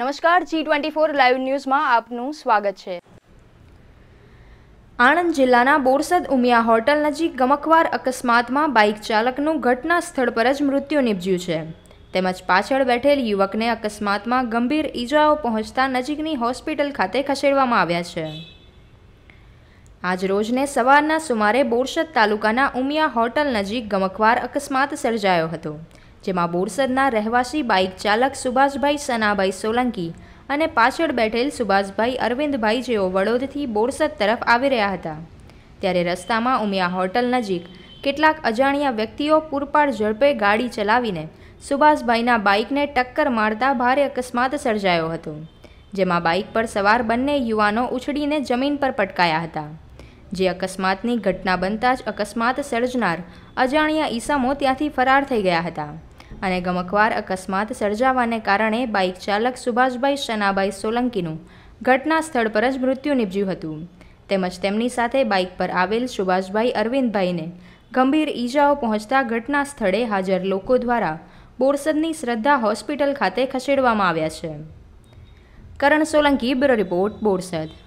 નમસ્કાર G twenty four live ન્યૂઝમાં આપનું સ્વાગત છે આણંદ જિલ્લાના બોરસદ ઉમિયા હોટલ નજીક ગમકવાર અકસ્માતમાં બાઇક ચાલકનું ઘટના સ્થળ પર જ મૃત્યુ નિપજ્યું છે તેમજ પાછળ બેઠેલ યુવકને અકસ્માતમાં ગંભીર ઈજાઓ પહોંચતા નજીકની હોસ્પિટલ ખાતે ખસેડવામાં આવ્યા છે આજ રોજને સવારના સુમારે બોરસદ તાલુકાના ઉમિયા હોટલ નજીક ગમકવાર અકસ્માત સર્જાયો હતો જેમાં બોરસદના રહેવાસી બાઇક ચાલક સુભાષભાઈ સનાભાઈ સોલંકી અને પાછળ બેઠેલ સુભાષભાઈ અરવિંદભાઈ જેઓ વડોદથી બોરસદ તરફ આવી રહ્યા હતા ત્યારે રસ્તામાં ઉમિયા હોટલ નજીક કેટલાક અજાણ્યા વ્યક્તિઓ પૂરપાડ ઝડપે ગાડી ચલાવીને સુભાષભાઈના બાઇકને ટક્કર મારતા ભારે અકસ્માત સર્જાયો હતો જેમાં બાઇક પર સવાર બંને યુવાનો ઉછળીને જમીન પર પટકાયા હતા જે અકસ્માતની ઘટના બનતા જ અકસ્માત સર્જનાર અજાણ્યા ઈસમો ત્યાંથી ફરાર થઈ ગયા હતા અને ગમકવાર અકસ્માત સર્જાવાને કારણે બાઇક ચાલક સુભાષભાઈ શનાભાઈ સોલંકીનું ઘટના સ્થળ પર જ મૃત્યુ નિપજ્યું હતું તેમજ તેમની સાથે બાઇક પર આવેલ સુભાષભાઈ અરવિંદભાઈને ગંભીર ઈજાઓ પહોંચતા ઘટના સ્થળે હાજર લોકો દ્વારા બોરસદની શ્રદ્ધા હોસ્પિટલ ખાતે ખસેડવામાં આવ્યા છે કરણ સોલંકી બ્યુરો રિપોર્ટ બોરસદ